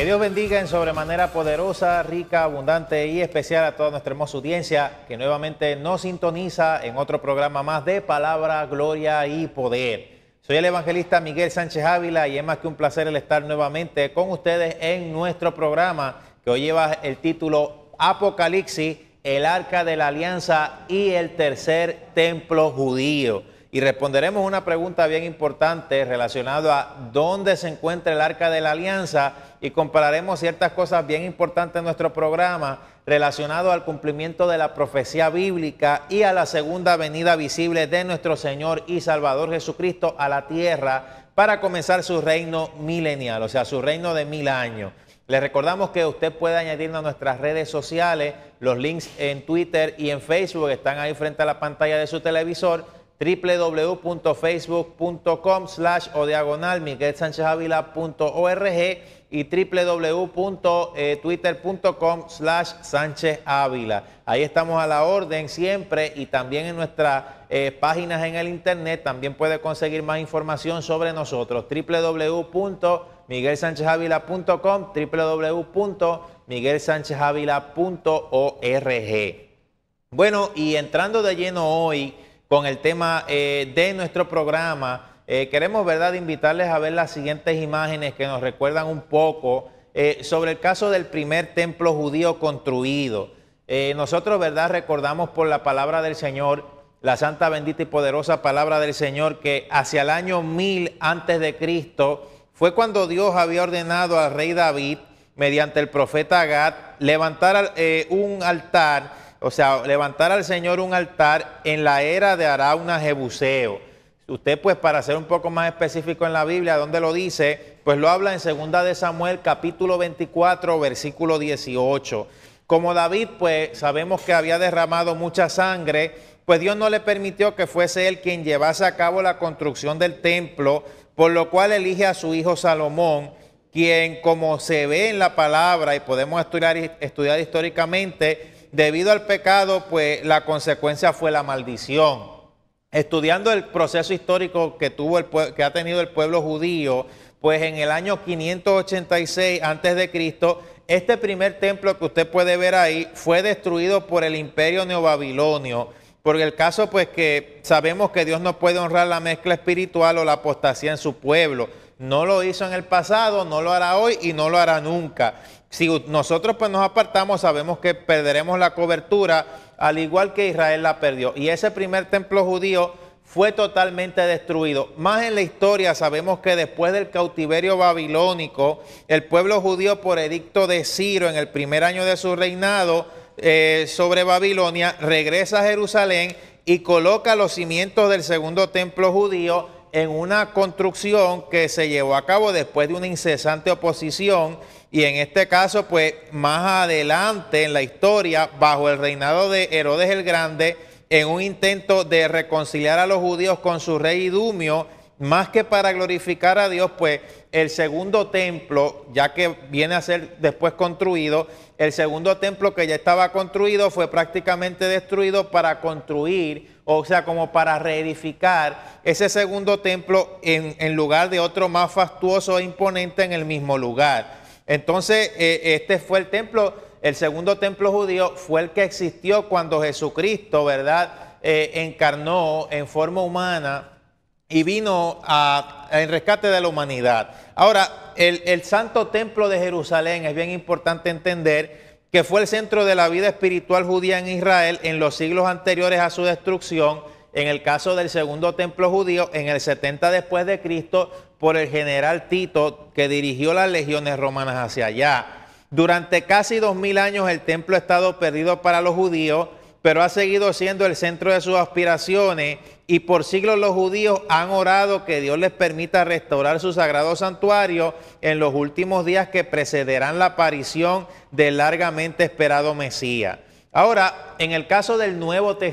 Que Dios bendiga en sobremanera poderosa, rica, abundante y especial a toda nuestra hermosa audiencia que nuevamente nos sintoniza en otro programa más de Palabra, Gloria y Poder. Soy el evangelista Miguel Sánchez Ávila y es más que un placer el estar nuevamente con ustedes en nuestro programa que hoy lleva el título Apocalipsis, el arca de la alianza y el tercer templo judío y responderemos una pregunta bien importante relacionada a dónde se encuentra el arca de la alianza y compararemos ciertas cosas bien importantes en nuestro programa relacionado al cumplimiento de la profecía bíblica y a la segunda venida visible de nuestro Señor y Salvador Jesucristo a la tierra para comenzar su reino milenial, o sea, su reino de mil años. Le recordamos que usted puede añadirnos a nuestras redes sociales, los links en Twitter y en Facebook están ahí frente a la pantalla de su televisor www.facebook.com slash o diagonal Miguel y www.twitter.com eh, slash Ahí estamos a la orden siempre y también en nuestras eh, páginas en el internet también puede conseguir más información sobre nosotros. www.miguelsanchezavila.com www.miguelsanchezavila.org Bueno, y entrando de lleno hoy con el tema eh, de nuestro programa. Eh, queremos, ¿verdad?, invitarles a ver las siguientes imágenes que nos recuerdan un poco eh, sobre el caso del primer templo judío construido. nosotros, ¿verdad?, recordamos por la palabra del Señor, la santa, bendita y poderosa palabra del Señor, que hacia el año 1000 antes de Cristo fue cuando Dios había ordenado al rey David, mediante el profeta Agat, levantar un altar o sea, levantar al Señor un altar en la era de Arauna Jebuseo. Usted, pues, para ser un poco más específico en la Biblia, ¿dónde lo dice? Pues lo habla en 2 de Samuel, capítulo 24, versículo 18. Como David, pues, sabemos que había derramado mucha sangre, pues Dios no le permitió que fuese él quien llevase a cabo la construcción del templo, por lo cual elige a su hijo Salomón, quien, como se ve en la palabra y podemos estudiar históricamente, debido al pecado, pues la consecuencia fue la maldición. Estudiando el proceso histórico que, tuvo el, que ha tenido el pueblo judío, pues en el año 586 a.C., este primer templo que usted puede ver ahí fue destruido por el imperio neobabilonio. Porque el caso, pues que sabemos que Dios no puede honrar la mezcla espiritual o la apostasía en su pueblo. No lo hizo en el pasado, no lo hará hoy y no lo hará nunca. Si nosotros pues nos apartamos, sabemos que perderemos la cobertura, al igual que Israel la perdió. Y ese primer templo judío fue totalmente destruido. Más en la historia sabemos que después del cautiverio babilónico, el pueblo judío por edicto de Ciro en el primer año de su reinado eh, sobre Babilonia regresa a Jerusalén y coloca los cimientos del segundo templo judío en una construcción que se llevó a cabo después de una incesante oposición y en este caso, pues más adelante en la historia, bajo el reinado de Herodes el Grande, en un intento de reconciliar a los judíos con su rey Idumio, más que para glorificar a Dios, pues el segundo templo, ya que viene a ser después construido, el segundo templo que ya estaba construido fue prácticamente destruido para construir o sea, como para reedificar ese segundo templo en, lugar de otro más fastuoso e imponente en el mismo lugar. Entonces, eh, este fue el templo, el segundo templo judío fue el que existió cuando Jesucristo, ¿verdad?, eh, encarnó en forma humana y vino en rescate de la humanidad. Ahora, el, el santo templo de Jerusalén es bien importante entender que fue el centro de la vida espiritual judía en Israel en los siglos anteriores a su destrucción, en el caso del segundo templo judío en el 70 después de Cristo por el general Tito que dirigió las legiones romanas hacia allá. Durante casi dos mil años el templo ha estado perdido para los judíos, pero ha seguido siendo el centro de sus aspiraciones y por siglos los judíos han orado que Dios les permita restaurar su sagrado santuario en los últimos días que precederán la aparición del largamente esperado Mesías. Ahora, en el caso del Nuevo, eh,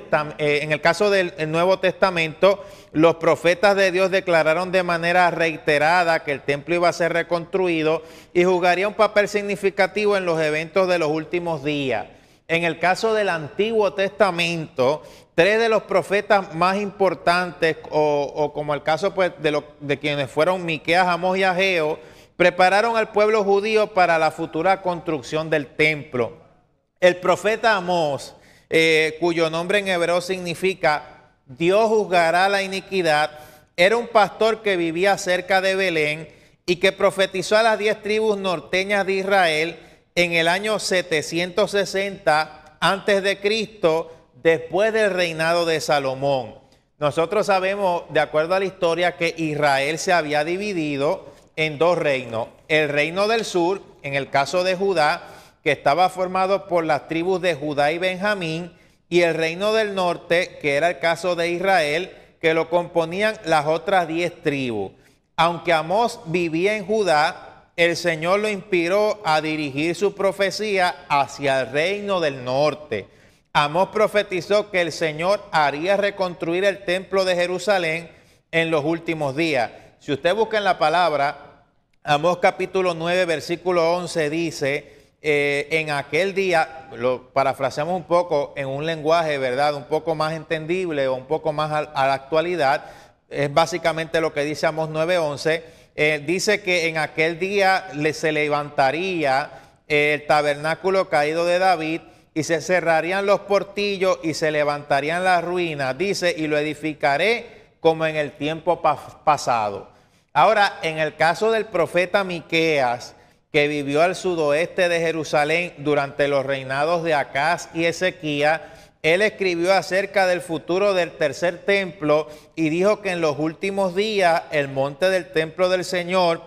en el caso del Nuevo Testamento, los profetas de Dios declararon de manera reiterada que el templo iba a ser reconstruido y jugaría un papel significativo en los eventos de los últimos días. En el caso del Antiguo Testamento, tres de los profetas más importantes, o, como el caso pues, de, quienes fueron Miqueas, Amós y Ageo, prepararon al pueblo judío para la futura construcción del templo. El profeta Amós, eh, cuyo nombre en hebreo significa Dios juzgará la iniquidad, era un pastor que vivía cerca de Belén y que profetizó a las diez tribus norteñas de Israel en el año 760 antes de Cristo después del reinado de Salomón. Nosotros sabemos, de acuerdo a la historia, que Israel se había dividido en dos reinos. El reino del sur, en el caso de Judá, que estaba formado por las tribus de Judá y Benjamín, y el reino del norte, que era el caso de Israel, que lo componían las otras diez tribus. Aunque Amós vivía en Judá, el Señor lo inspiró a dirigir su profecía hacia el reino del norte. Amós profetizó que el Señor haría reconstruir el templo de Jerusalén en los últimos días. Si usted busca en la palabra, Amós capítulo 9, versículo 11 dice, eh, en aquel día, lo parafraseamos un poco en un lenguaje, ¿verdad? Un poco más entendible o un poco más a, la actualidad, es básicamente lo que dice Amós 9, 11, dice que en aquel día le, se levantaría el tabernáculo caído de David y se cerrarían los portillos y se levantarían las ruinas, dice, y lo edificaré como en el tiempo pasado. Ahora, en el caso del profeta Miqueas, que vivió al sudoeste de Jerusalén durante los reinados de Acaz y Ezequía, él escribió acerca del futuro del tercer templo y dijo que en los últimos días el monte del templo del Señor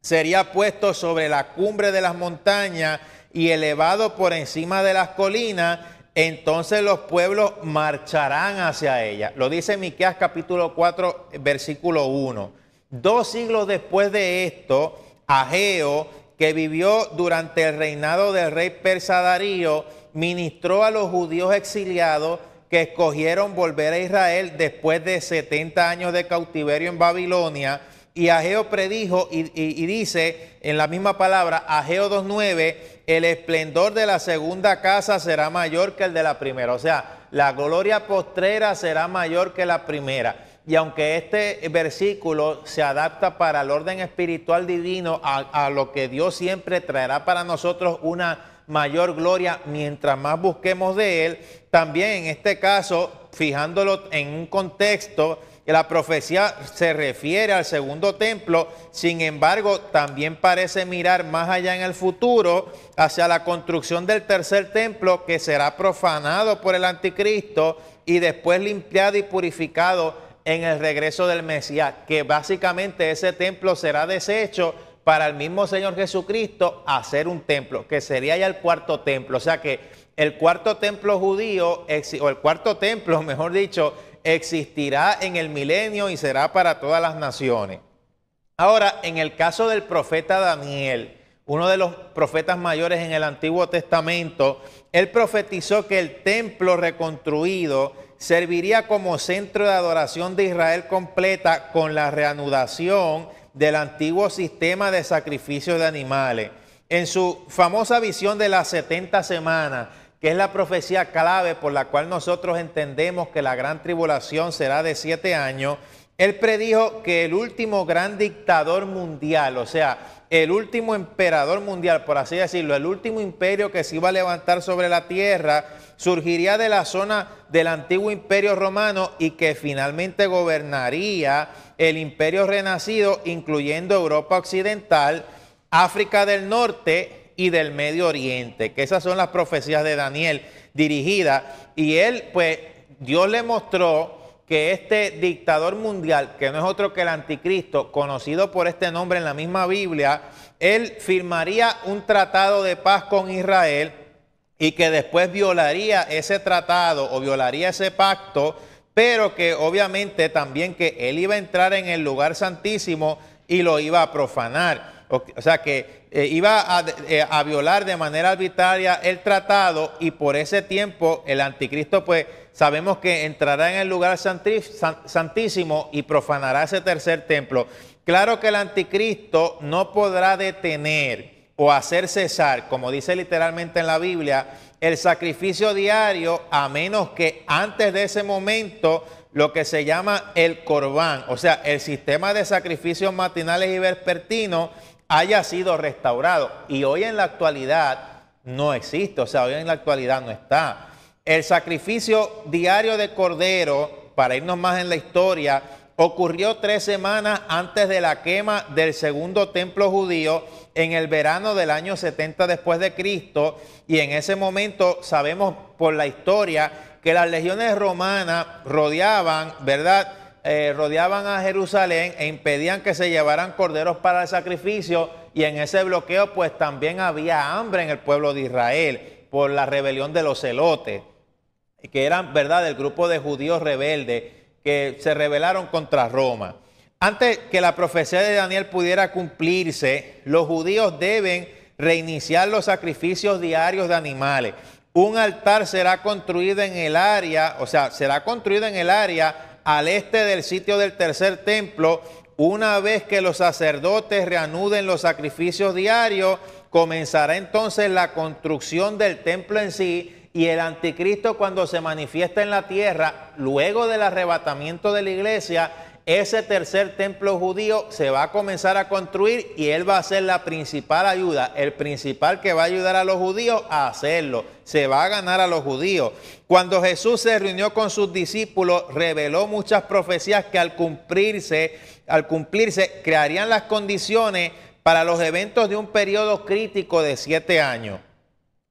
sería puesto sobre la cumbre de las montañas y elevado por encima de las colinas, entonces los pueblos marcharán hacia ella. Lo dice Miqueas capítulo 4, versículo 1. Dos siglos después de esto, Ageo, que vivió durante el reinado del rey persa Darío, ministró a los judíos exiliados que escogieron volver a Israel después de 70 años de cautiverio en Babilonia y Ageo predijo y, dice en la misma palabra, Ageo 2.9, el esplendor de la segunda casa será mayor que el de la primera. O sea, la gloria postrera será mayor que la primera. Y aunque este versículo se adapta para el orden espiritual divino, a, lo que Dios siempre traerá para nosotros una mayor gloria mientras más busquemos de Él, también en este caso, fijándolo en un contexto la profecía se refiere al segundo templo, sin embargo, también parece mirar más allá en el futuro hacia la construcción del tercer templo que será profanado por el anticristo y después limpiado y purificado en el regreso del Mesías, que básicamente ese templo será deshecho para el mismo Señor Jesucristo hacer un templo, que sería ya el cuarto templo. O sea que el cuarto templo judío, o el cuarto templo, mejor dicho, existirá en el milenio y será para todas las naciones. Ahora, en el caso del profeta Daniel, uno de los profetas mayores en el Antiguo Testamento, él profetizó que el templo reconstruido serviría como centro de adoración de Israel completa con la reanudación del antiguo sistema de sacrificio de animales. En su famosa visión de las 70 semanas, que es la profecía clave por la cual nosotros entendemos que la gran tribulación será de siete años, él predijo que el último gran dictador mundial, o sea, el último emperador mundial, por así decirlo, el último imperio que se iba a levantar sobre la tierra, surgiría de la zona del antiguo imperio romano y que finalmente gobernaría el imperio renacido, incluyendo Europa Occidental, África del Norte, y del Medio Oriente, que esas son las profecías de Daniel dirigidas. Y él, pues, Dios le mostró que este dictador mundial, que no es otro que el anticristo, conocido por este nombre en la misma Biblia, él firmaría un tratado de paz con Israel y que después violaría ese tratado o violaría ese pacto, pero que obviamente también que él iba a entrar en el lugar santísimo y lo iba a profanar. O sea que eh, iba a, eh, a, violar de manera arbitraria el tratado y por ese tiempo el anticristo pues sabemos que entrará en el lugar santísimo y profanará ese tercer templo. Claro que el anticristo no podrá detener o hacer cesar, como dice literalmente en la Biblia, el sacrificio diario a menos que antes de ese momento lo que se llama el corbán, o sea, el sistema de sacrificios matinales y vespertinos haya sido restaurado. Y hoy en la actualidad no existe, o sea, hoy en la actualidad no está. El sacrificio diario de cordero, para irnos más en la historia, ocurrió tres semanas antes de la quema del segundo templo judío en el verano del año 70 después de Cristo y en ese momento sabemos por la historia que las legiones romanas rodeaban, ¿verdad? Eh, rodeaban a Jerusalén e impedían que se llevaran corderos para el sacrificio y en ese bloqueo pues también había hambre en el pueblo de Israel por la rebelión de los celotes, que eran, ¿verdad?, del grupo de judíos rebeldes que se rebelaron contra Roma. Antes que la profecía de Daniel pudiera cumplirse, los judíos deben reiniciar los sacrificios diarios de animales. Un altar será construido en el área, o sea, será construido en el área al este del sitio del tercer templo, una vez que los sacerdotes reanuden los sacrificios diarios, comenzará entonces la construcción del templo en sí y el anticristo cuando se manifiesta en la tierra, luego del arrebatamiento de la iglesia, ese tercer templo judío se va a comenzar a construir y él va a ser la principal ayuda, el principal que va a ayudar a los judíos a hacerlo. Se va a ganar a los judíos. Cuando Jesús se reunió con sus discípulos, reveló muchas profecías que al cumplirse, al cumplirse, crearían las condiciones para los eventos de un periodo crítico de siete años.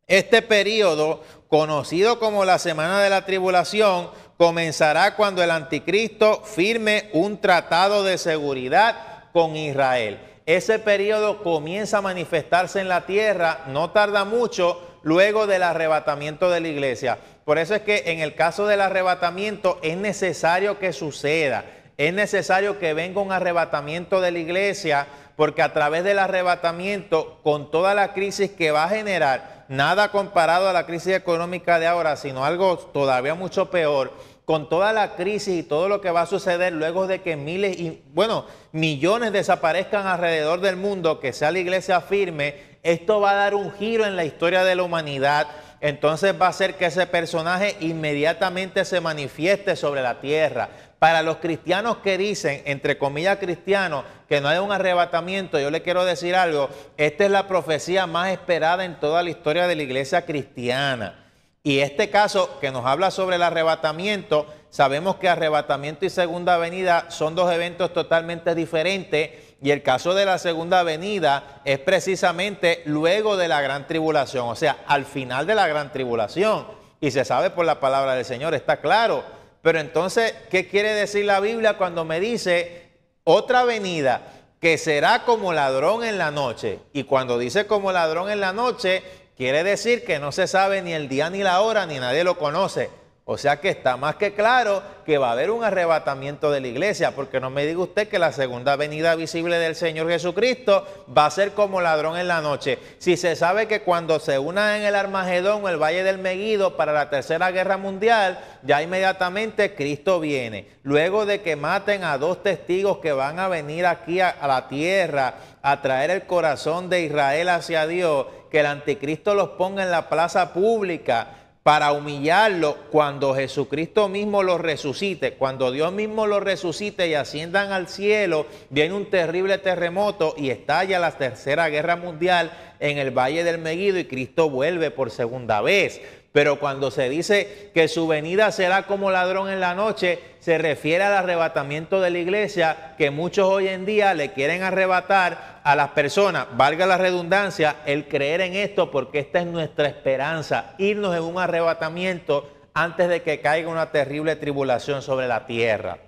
Este periodo, conocido como la Semana de la Tribulación, comenzará cuando el anticristo firme un tratado de seguridad con Israel. Ese periodo comienza a manifestarse en la tierra, no tarda mucho luego del arrebatamiento de la iglesia. Por eso es que en el caso del arrebatamiento es necesario que suceda, es necesario que venga un arrebatamiento de la iglesia porque a través del arrebatamiento, con toda la crisis que va a generar, nada comparado a la crisis económica de ahora, sino algo todavía mucho peor, con toda la crisis y todo lo que va a suceder luego de que miles y, bueno, millones desaparezcan alrededor del mundo, que sea la iglesia firme, esto va a dar un giro en la historia de la humanidad. Entonces va a ser que ese personaje inmediatamente se manifieste sobre la tierra. Para los cristianos que dicen, entre comillas cristianos, que no hay un arrebatamiento, yo le quiero decir algo, esta es la profecía más esperada en toda la historia de la iglesia cristiana. Y este caso que nos habla sobre el arrebatamiento, sabemos que arrebatamiento y segunda venida son dos eventos totalmente diferentes y el caso de la segunda venida es precisamente luego de la gran tribulación, o sea, al final de la gran tribulación. Y se sabe por la palabra del Señor, está claro pero entonces, ¿qué quiere decir la Biblia cuando me dice otra venida que será como ladrón en la noche? Y cuando dice como ladrón en la noche, quiere decir que no se sabe ni el día ni la hora, ni nadie lo conoce. O sea que está más que claro que va a haber un arrebatamiento de la iglesia, porque no me diga usted que la segunda venida visible del Señor Jesucristo va a ser como ladrón en la noche. Si se sabe que cuando se una en el Armagedón o el Valle del Meguido para la Tercera Guerra Mundial, ya inmediatamente Cristo viene. Luego de que maten a dos testigos que van a venir aquí a, a la tierra a traer el corazón de Israel hacia Dios, que el anticristo los ponga en la plaza pública para humillarlo cuando Jesucristo mismo lo resucite, cuando Dios mismo lo resucite y asciendan al cielo, viene un terrible terremoto y estalla la tercera guerra mundial en el Valle del Meguido y Cristo vuelve por segunda vez. Pero cuando se dice que su venida será como ladrón en la noche, se refiere al arrebatamiento de la iglesia que muchos hoy en día le quieren arrebatar a las personas, valga la redundancia, el creer en esto porque esta es nuestra esperanza, irnos en un arrebatamiento antes de que caiga una terrible tribulación sobre la tierra.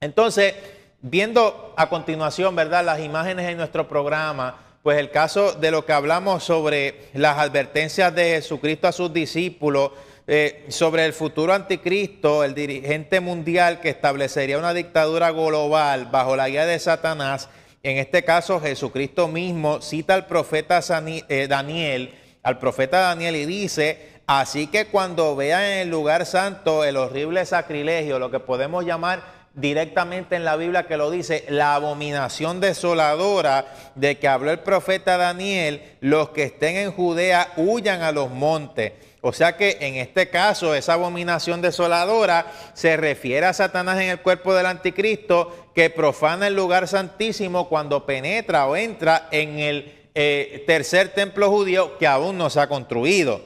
Entonces, viendo a continuación, ¿verdad? Las imágenes en nuestro programa, pues el caso de lo que hablamos sobre las advertencias de Jesucristo a sus discípulos, eh, sobre el futuro anticristo, el dirigente mundial que establecería una dictadura global bajo la guía de Satanás. En este caso, Jesucristo mismo cita al profeta eh, Daniel, al profeta Daniel y dice, así que cuando vean en el lugar santo el horrible sacrilegio, lo que podemos llamar directamente en la Biblia que lo dice, la abominación desoladora de que habló el profeta Daniel, los que estén en Judea huyan a los montes. O sea que en este caso, esa abominación desoladora se refiere a Satanás en el cuerpo del anticristo que profana el lugar santísimo cuando penetra o entra en el eh, tercer templo judío que aún no se ha construido.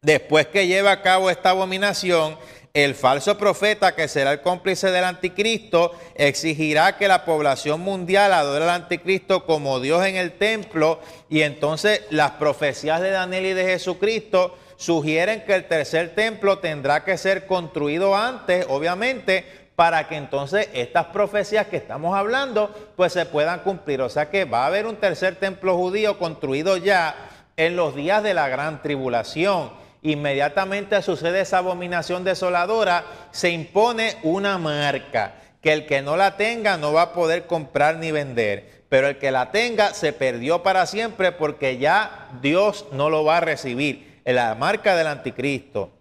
Después que lleva a cabo esta abominación, el falso profeta, que será el cómplice del anticristo, exigirá que la población mundial adore al anticristo como Dios en el templo y entonces las profecías de Daniel y de Jesucristo sugieren que el tercer templo tendrá que ser construido antes, obviamente, para que entonces estas profecías que estamos hablando pues se puedan cumplir. O sea que va a haber un tercer templo judío construido ya en los días de la gran tribulación. Inmediatamente sucede esa abominación desoladora, se impone una marca, que el que no la tenga no va a poder comprar ni vender, pero el que la tenga se perdió para siempre porque ya Dios no lo va a recibir, en la marca del anticristo.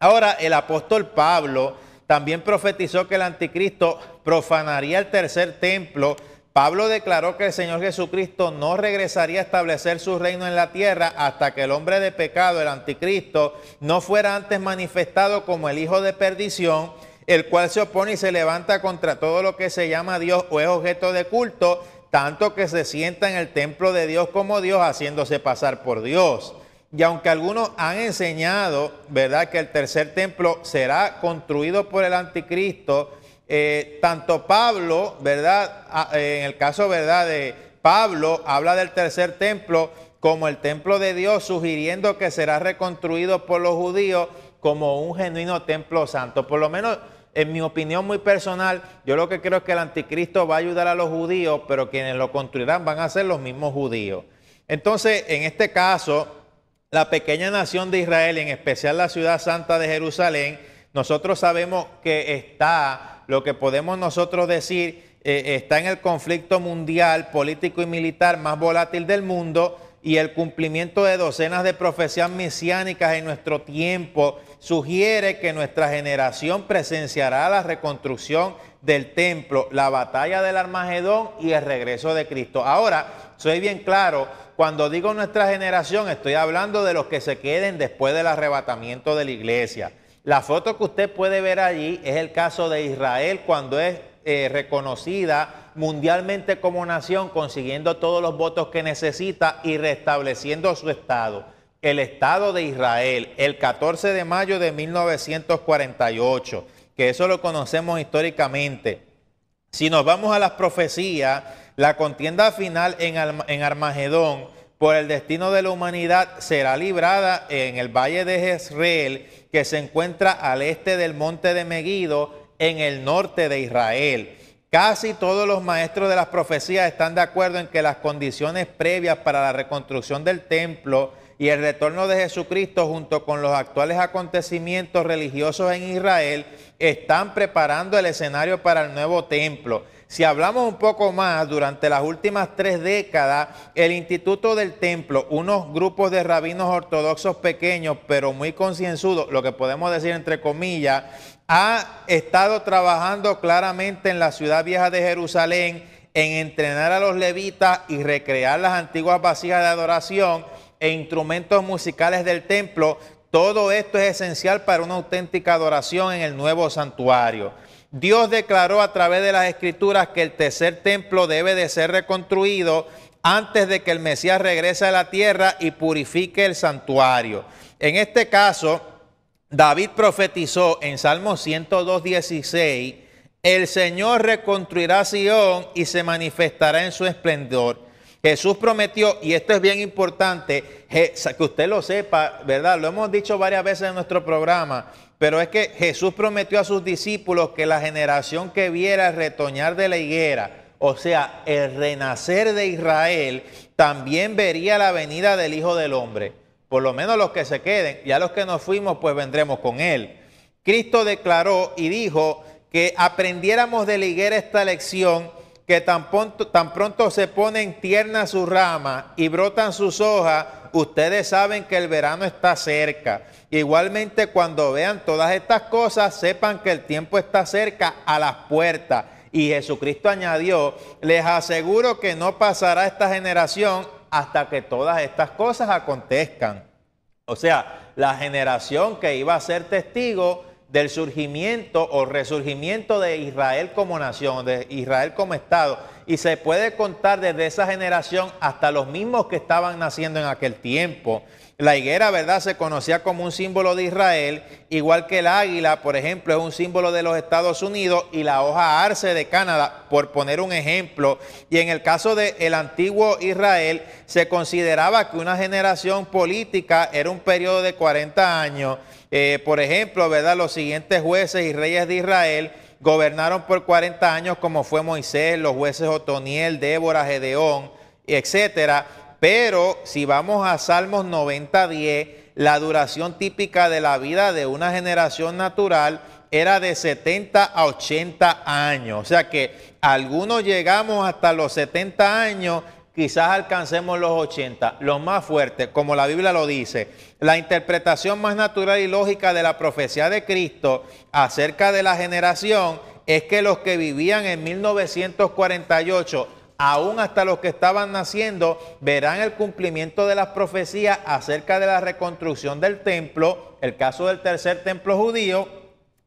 Ahora, el apóstol Pablo también profetizó que el anticristo profanaría el tercer templo, Pablo declaró que el Señor Jesucristo no regresaría a establecer su reino en la tierra hasta que el hombre de pecado, el anticristo, no fuera antes manifestado como el hijo de perdición, el cual se opone y se levanta contra todo lo que se llama Dios o es objeto de culto, tanto que se sienta en el templo de Dios como Dios, haciéndose pasar por Dios. Y aunque algunos han enseñado, ¿verdad?, que el tercer templo será construido por el anticristo, eh, tanto Pablo, ¿verdad? Ah, eh, en el caso, ¿verdad? De Pablo habla del tercer templo como el templo de Dios, sugiriendo que será reconstruido por los judíos como un genuino templo santo. Por lo menos, en mi opinión muy personal, yo lo que creo es que el anticristo va a ayudar a los judíos, pero quienes lo construirán van a ser los mismos judíos. Entonces, en este caso, la pequeña nación de Israel, en especial la ciudad santa de Jerusalén, nosotros sabemos que está lo que podemos nosotros decir eh, está en el conflicto mundial, político y militar más volátil del mundo y el cumplimiento de docenas de profecías mesiánicas en nuestro tiempo sugiere que nuestra generación presenciará la reconstrucción del templo, la batalla del Armagedón y el regreso de Cristo. Ahora, soy bien claro, cuando digo nuestra generación, estoy hablando de los que se queden después del arrebatamiento de la iglesia. La foto que usted puede ver allí es el caso de Israel cuando es eh, reconocida mundialmente como nación, consiguiendo todos los votos que necesita y restableciendo su Estado. El Estado de Israel, el 14 de mayo de 1948, que eso lo conocemos históricamente. Si nos vamos a las profecías, la contienda final en, Armagedón por el destino de la humanidad será librada en el valle de Jezreel, que se encuentra al este del monte de Megiddo, en el norte de Israel. Casi todos los maestros de las profecías están de acuerdo en que las condiciones previas para la reconstrucción del templo y el retorno de Jesucristo junto con los actuales acontecimientos religiosos en Israel están preparando el escenario para el nuevo templo. Si hablamos un poco más, durante las últimas tres décadas, el Instituto del Templo, unos grupos de rabinos ortodoxos pequeños, pero muy concienzudos, lo que podemos decir entre comillas, ha estado trabajando claramente en la ciudad vieja de Jerusalén, en entrenar a los levitas y recrear las antiguas vasijas de adoración e instrumentos musicales del templo. Todo esto es esencial para una auténtica adoración en el nuevo santuario. Dios declaró a través de las escrituras que el tercer templo debe de ser reconstruido antes de que el Mesías regrese a la tierra y purifique el santuario. En este caso, David profetizó en Salmo 102.16, el Señor reconstruirá Sión y se manifestará en su esplendor. Jesús prometió, y esto es bien importante, que usted lo sepa, ¿verdad? Lo hemos dicho varias veces en nuestro programa, pero es que Jesús prometió a sus discípulos que la generación que viera el retoñar de la higuera, o sea, el renacer de Israel, también vería la venida del Hijo del Hombre. Por lo menos los que se queden, ya los que nos fuimos, pues vendremos con Él. Cristo declaró y dijo que aprendiéramos de la higuera esta lección, que tan pronto, tan pronto se pone en tierna su rama y brotan sus hojas, ustedes saben que el verano está cerca. Igualmente cuando vean todas estas cosas, sepan que el tiempo está cerca a las puertas. Y Jesucristo añadió, les aseguro que no pasará esta generación hasta que todas estas cosas acontezcan. O sea, la generación que iba a ser testigo del surgimiento o resurgimiento de Israel como nación, de Israel como Estado. Y se puede contar desde esa generación hasta los mismos que estaban naciendo en aquel tiempo. La higuera, ¿verdad? Se conocía como un símbolo de Israel, igual que el águila, por ejemplo, es un símbolo de los Estados Unidos y la hoja arce de Canadá, por poner un ejemplo. Y en el caso del el antiguo Israel, se consideraba que una generación política era un periodo de 40 años. Eh, por ejemplo, ¿verdad? Los siguientes jueces y reyes de Israel gobernaron por 40 años, como fue Moisés, los jueces Otoniel, Débora, Gedeón, etcétera pero si vamos a Salmos 90-10, la duración típica de la vida de una generación natural era de 70 a 80 años. O sea que algunos llegamos hasta los 70 años, quizás alcancemos los 80, los más fuertes, como la Biblia lo dice. La interpretación más natural y lógica de la profecía de Cristo acerca de la generación es que los que vivían en 1948 aún hasta los que estaban naciendo, verán el cumplimiento de las profecías acerca de la reconstrucción del templo, el caso del tercer templo judío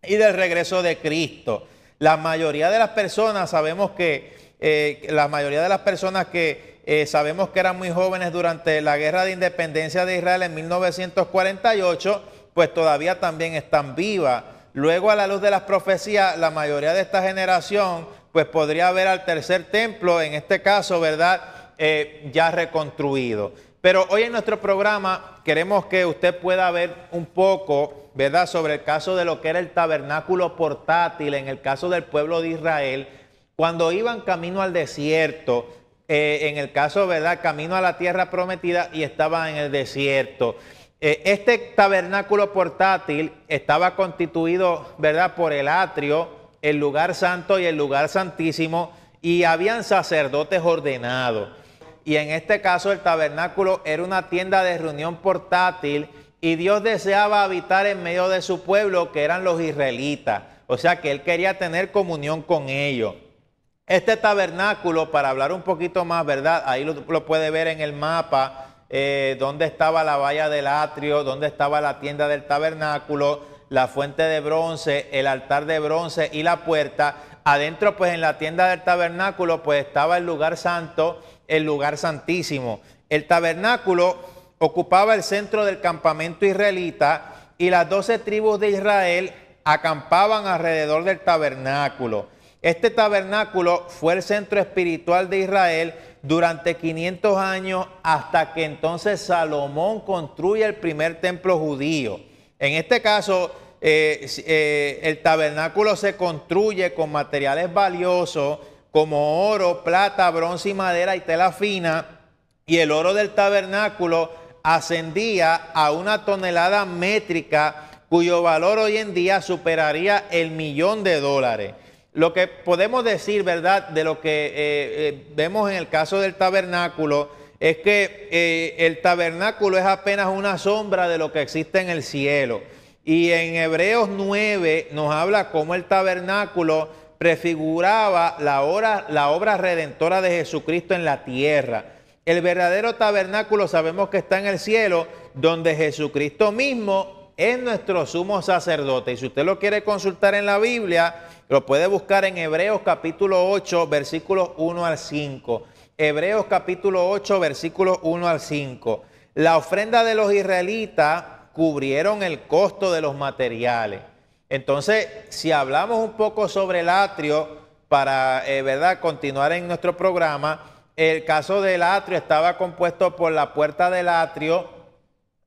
y del regreso de Cristo. La mayoría de las personas sabemos que, eh, la mayoría de las personas que eh, sabemos que eran muy jóvenes durante la guerra de independencia de Israel en 1948, pues todavía también están vivas. Luego, a la luz de las profecías, la mayoría de esta generación pues podría haber al tercer templo, en este caso, ¿verdad? Eh, ya reconstruido. Pero hoy en nuestro programa queremos que usted pueda ver un poco, ¿verdad?, sobre el caso de lo que era el tabernáculo portátil en el caso del pueblo de Israel, cuando iban camino al desierto, eh, en el caso, ¿verdad?, camino a la tierra prometida y estaban en el desierto. Eh, este tabernáculo portátil estaba constituido, ¿verdad?, por el atrio, el lugar santo y el lugar santísimo, y habían sacerdotes ordenados. Y en este caso el tabernáculo era una tienda de reunión portátil y Dios deseaba habitar en medio de su pueblo, que eran los israelitas. O sea que Él quería tener comunión con ellos. Este tabernáculo, para hablar un poquito más, ¿verdad? Ahí lo, puede ver en el mapa, eh, donde estaba la valla del atrio, donde estaba la tienda del tabernáculo, la fuente de bronce, el altar de bronce y la puerta. Adentro, pues en la tienda del tabernáculo, pues estaba el lugar santo, el lugar santísimo. El tabernáculo ocupaba el centro del campamento israelita y las doce tribus de Israel acampaban alrededor del tabernáculo. Este tabernáculo fue el centro espiritual de Israel durante 500 años hasta que entonces Salomón construye el primer templo judío. En este caso, eh, eh, el tabernáculo se construye con materiales valiosos como oro, plata, bronce y madera y tela fina, y el oro del tabernáculo ascendía a una tonelada métrica cuyo valor hoy en día superaría el millón de dólares. Lo que podemos decir, ¿verdad?, de lo que eh, vemos en el caso del tabernáculo, es que eh, el tabernáculo es apenas una sombra de lo que existe en el cielo. Y en Hebreos 9 nos habla cómo el tabernáculo prefiguraba la, la obra redentora de Jesucristo en la tierra. El verdadero tabernáculo sabemos que está en el cielo, donde Jesucristo mismo es nuestro sumo sacerdote. Y si usted lo quiere consultar en la Biblia, lo puede buscar en Hebreos capítulo 8, versículos 1 al 5. Hebreos capítulo 8, versículos 1 al 5. La ofrenda de los israelitas cubrieron el costo de los materiales. Entonces, si hablamos un poco sobre el atrio, para eh, ¿verdad? continuar en nuestro programa, el caso del atrio estaba compuesto por la puerta del atrio,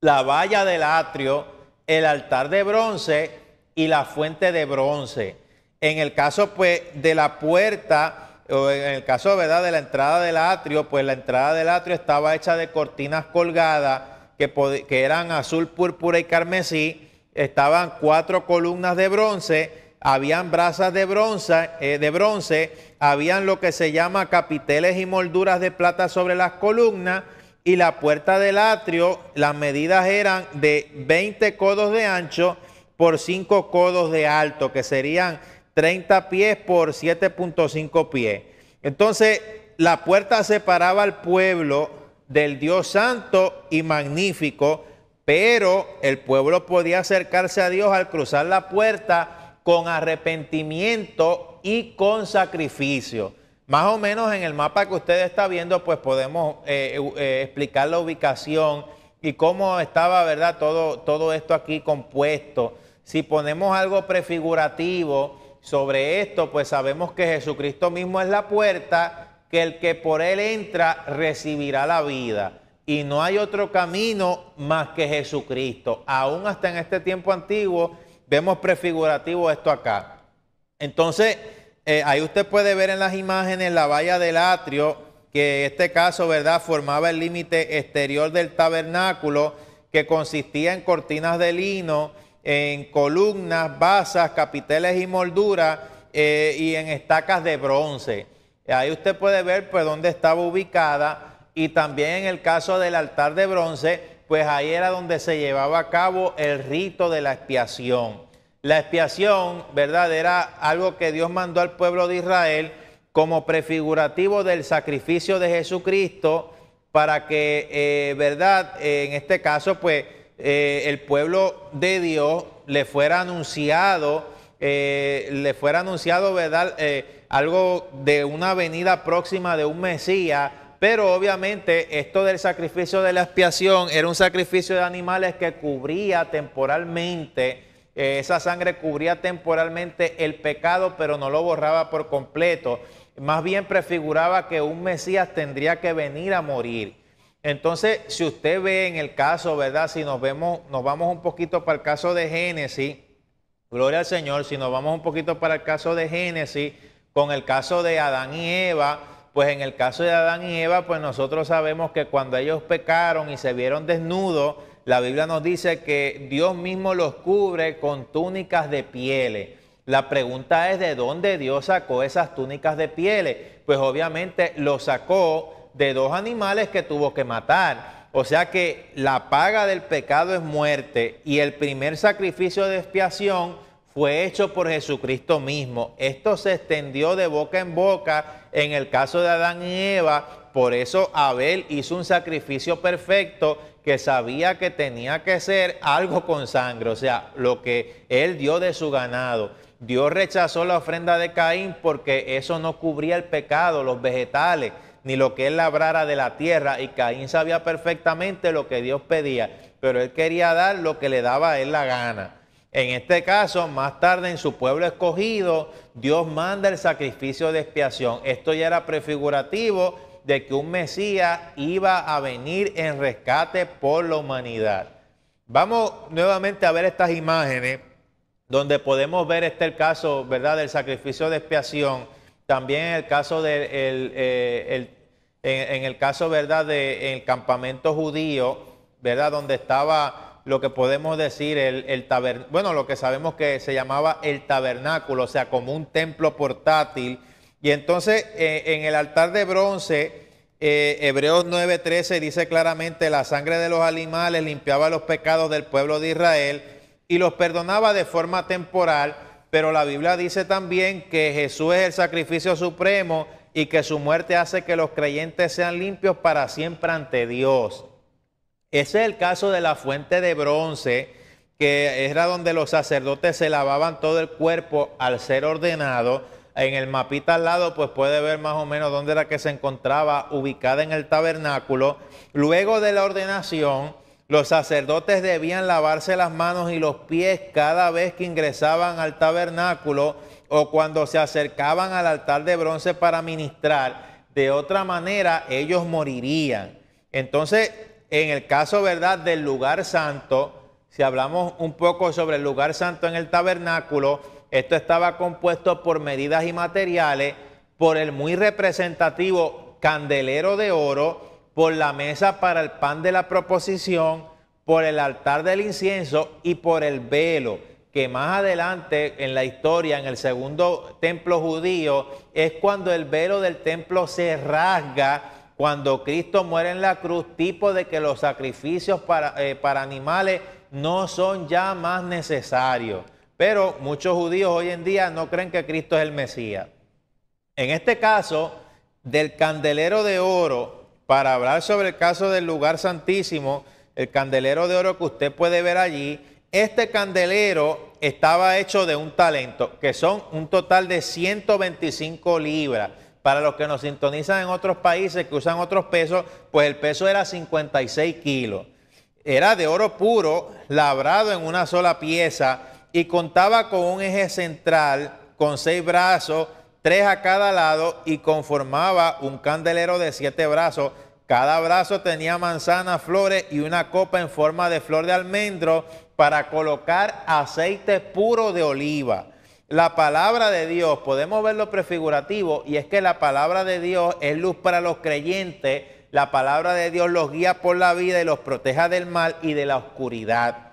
la valla del atrio, el altar de bronce y la fuente de bronce. En el caso pues, de la puerta, en el caso ¿verdad? de la entrada del atrio, pues la entrada del atrio estaba hecha de cortinas colgadas que, eran azul, púrpura y carmesí, estaban cuatro columnas de bronce, habían brasas de bronce, eh, de bronce, habían lo que se llama capiteles y molduras de plata sobre las columnas y la puerta del atrio, las medidas eran de 20 codos de ancho por 5 codos de alto, que serían 30 pies por 7.5 pies. Entonces, la puerta separaba al pueblo del Dios santo y magnífico, pero el pueblo podía acercarse a Dios al cruzar la puerta con arrepentimiento y con sacrificio. Más o menos en el mapa que usted está viendo, pues podemos eh, eh, explicar la ubicación y cómo estaba, ¿verdad? Todo, todo esto aquí compuesto. Si ponemos algo prefigurativo, sobre esto, pues sabemos que Jesucristo mismo es la puerta, que el que por él entra recibirá la vida. Y no hay otro camino más que Jesucristo. Aún hasta en este tiempo antiguo vemos prefigurativo esto acá. Entonces, eh, ahí usted puede ver en las imágenes la valla del atrio, que en este caso, ¿verdad?, formaba el límite exterior del tabernáculo, que consistía en cortinas de lino en columnas, basas, capiteles y molduras eh, y en estacas de bronce. Ahí usted puede ver pues dónde estaba ubicada y también en el caso del altar de bronce, pues ahí era donde se llevaba a cabo el rito de la expiación. La expiación, ¿verdad? Era algo que Dios mandó al pueblo de Israel como prefigurativo del sacrificio de Jesucristo para que, eh, ¿verdad? Eh, en este caso, pues eh, el pueblo de Dios le fuera anunciado, eh, le fuera anunciado, ¿verdad? Eh, algo de una venida próxima de un Mesías. Pero obviamente esto del sacrificio de la expiación era un sacrificio de animales que cubría temporalmente, esa sangre cubría temporalmente el pecado, pero no lo borraba por completo. Más bien prefiguraba que un Mesías tendría que venir a morir. Entonces, si usted ve en el caso, ¿verdad? Si nos vemos, nos vamos un poquito para el caso de Génesis, gloria al Señor, si nos vamos un poquito para el caso de Génesis, con el caso de Adán y Eva, pues en el caso de Adán y Eva, pues nosotros sabemos que cuando ellos pecaron y se vieron desnudos, la Biblia nos dice que Dios mismo los cubre con túnicas de pieles. La pregunta es de dónde Dios sacó esas túnicas de pieles. Pues obviamente lo sacó de dos animales que tuvo que matar. O sea que la paga del pecado es muerte y el primer sacrificio de expiación fue hecho por Jesucristo mismo. Esto se extendió de boca en boca en el caso de Adán y Eva. Por eso Abel hizo un sacrificio perfecto que sabía que tenía que ser algo con sangre, o sea, lo que él dio de su ganado. Dios rechazó la ofrenda de Caín porque eso no cubría el pecado, los vegetales ni lo que él labrara de la tierra, y Caín sabía perfectamente lo que Dios pedía, pero él quería dar lo que le daba a él la gana. En este caso, más tarde en su pueblo escogido, Dios manda el sacrificio de expiación. Esto ya era prefigurativo de que un Mesías iba a venir en rescate por la humanidad. Vamos nuevamente a ver estas imágenes donde podemos ver este el caso, ¿verdad?, del sacrificio de expiación también en el caso del de el, eh, en, el caso, ¿verdad?, del campamento judío, ¿verdad?, donde estaba lo que podemos decir, el, el bueno, lo que sabemos que se llamaba el tabernáculo, o sea, como un templo portátil. Y entonces eh, en el altar de bronce, eh, Hebreos 9:13 dice claramente, la sangre de los animales limpiaba los pecados del pueblo de Israel y los perdonaba de forma temporal pero la Biblia dice también que Jesús es el sacrificio supremo y que su muerte hace que los creyentes sean limpios para siempre ante Dios. Ese es el caso de la fuente de bronce, que era donde los sacerdotes se lavaban todo el cuerpo al ser ordenado. En el mapita al lado, pues puede ver más o menos dónde era que se encontraba ubicada en el tabernáculo. Luego de la ordenación, los sacerdotes debían lavarse las manos y los pies cada vez que ingresaban al tabernáculo o cuando se acercaban al altar de bronce para ministrar. De otra manera, ellos morirían. Entonces, en el caso, ¿verdad?, del lugar santo, si hablamos un poco sobre el lugar santo en el tabernáculo, esto estaba compuesto por medidas y materiales, por el muy representativo candelero de oro, por la mesa para el pan de la proposición, por el altar del incienso y por el velo, que más adelante en la historia, en el segundo templo judío, es cuando el velo del templo se rasga cuando Cristo muere en la cruz, tipo de que los sacrificios para, eh, para, animales no son ya más necesarios. Pero muchos judíos hoy en día no creen que Cristo es el Mesías. En este caso, del candelero de oro para hablar sobre el caso del lugar santísimo, el candelero de oro que usted puede ver allí. Este candelero estaba hecho de un talento, que son un total de 125 libras. Para los que nos sintonizan en otros países que usan otros pesos, pues el peso era 56 kilos. Era de oro puro, labrado en una sola pieza y contaba con un eje central con seis brazos, tres a cada lado y conformaba un candelero de siete brazos cada brazo tenía manzanas, flores y una copa en forma de flor de almendro para colocar aceite puro de oliva. La palabra de Dios, podemos verlo prefigurativo, y es que la palabra de Dios es luz para los creyentes, la palabra de Dios los guía por la vida y los proteja del mal y de la oscuridad.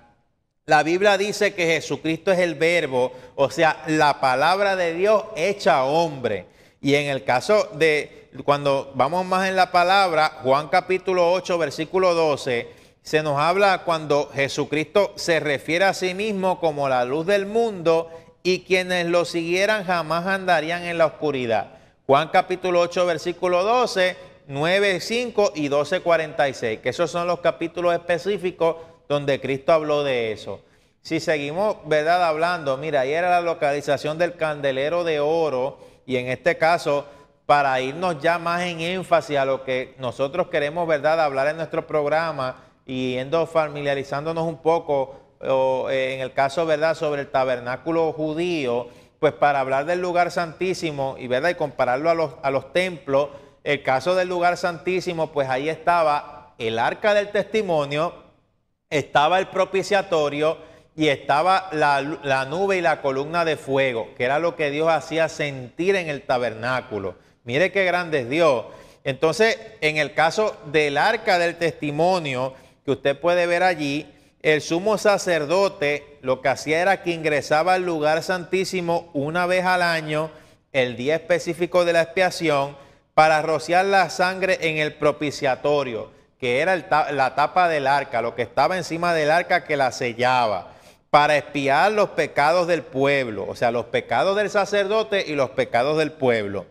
La Biblia dice que Jesucristo es el verbo, o sea, la palabra de Dios hecha hombre. Y en el caso de, cuando vamos más en la palabra, Juan capítulo 8, versículo 12, se nos habla cuando Jesucristo se refiere a sí mismo como la luz del mundo y quienes lo siguieran jamás andarían en la oscuridad. Juan capítulo 8, versículo 12, 9, 5 y 12, 46, que esos son los capítulos específicos donde Cristo habló de eso. Si seguimos, ¿verdad? Hablando, mira, ahí era la localización del candelero de oro y en este caso para irnos ya más en énfasis a lo que nosotros queremos, ¿verdad?, hablar en nuestro programa y yendo familiarizándonos un poco, eh, en el caso, ¿verdad?, sobre el tabernáculo judío, pues para hablar del lugar santísimo y, ¿verdad?, y compararlo a los, a los templos, el caso del lugar santísimo, pues ahí estaba el arca del testimonio, estaba el propiciatorio, y estaba la, nube y la columna de fuego, que era lo que Dios hacía sentir en el tabernáculo. Mire qué grande es Dios. Entonces, en el caso del arca del testimonio, que usted puede ver allí, el sumo sacerdote lo que hacía era que ingresaba al lugar santísimo una vez al año, el día específico de la expiación, para rociar la sangre en el propiciatorio, que era la tapa del arca, lo que estaba encima del arca que la sellaba para espiar los pecados del pueblo, o sea, los pecados del sacerdote y los pecados del pueblo.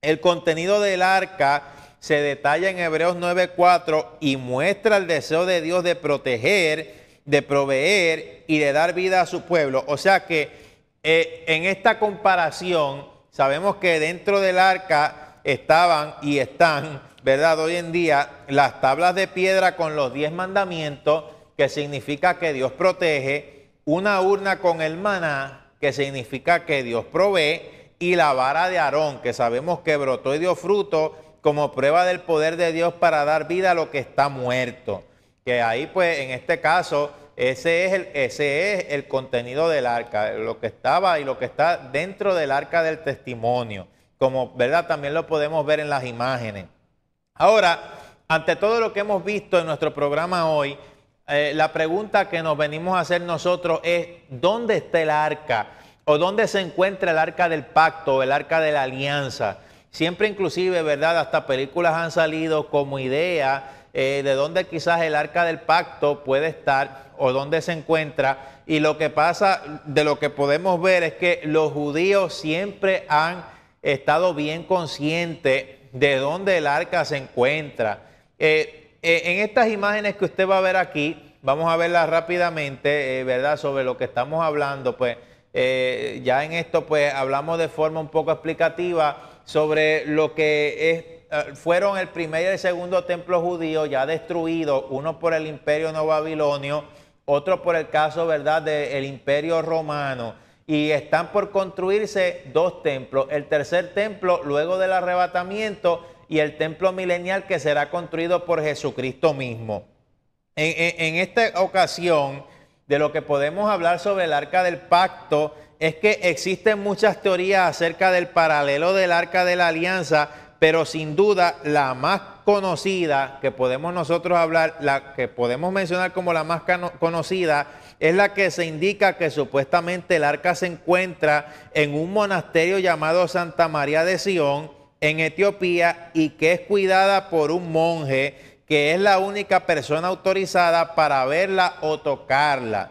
El contenido del arca se detalla en Hebreos 9:4 y muestra el deseo de Dios de proteger, de proveer y de dar vida a su pueblo. O sea que eh, en esta comparación sabemos que dentro del arca estaban y están, ¿verdad? Hoy en día las tablas de piedra con los diez mandamientos, que significa que Dios protege una urna con el maná, que significa que Dios provee, y la vara de Aarón, que sabemos que brotó y dio fruto como prueba del poder de Dios para dar vida a lo que está muerto. Que ahí, pues, en este caso, ese es el, ese es el contenido del arca, lo que estaba y lo que está dentro del arca del testimonio. Como, ¿verdad? También lo podemos ver en las imágenes. Ahora, ante todo lo que hemos visto en nuestro programa hoy, eh, la pregunta que nos venimos a hacer nosotros es, ¿dónde está el arca? ¿O dónde se encuentra el arca del pacto, el arca de la alianza? Siempre inclusive, ¿verdad? Hasta películas han salido como idea eh, de dónde quizás el arca del pacto puede estar o dónde se encuentra. Y lo que pasa, de lo que podemos ver es que los judíos siempre han estado bien conscientes de dónde el arca se encuentra. Eh, eh, en estas imágenes que usted va a ver aquí, vamos a verlas rápidamente, eh, ¿verdad? Sobre lo que estamos hablando, pues eh, ya en esto, pues hablamos de forma un poco explicativa sobre lo que fueron el primer y el segundo templo judío ya destruido, uno por el imperio no babilonio, otro por el caso, ¿verdad?, del imperio romano. Y están por construirse dos templos. El tercer templo, luego del arrebatamiento, y el templo milenial que será construido por Jesucristo mismo. En, esta ocasión, de lo que podemos hablar sobre el arca del pacto es que existen muchas teorías acerca del paralelo del arca de la alianza, pero sin duda la más conocida que podemos nosotros hablar, la que podemos mencionar como la más conocida, es la que se indica que supuestamente el arca se encuentra en un monasterio llamado Santa María de Sion, en Etiopía y que es cuidada por un monje que es la única persona autorizada para verla o tocarla.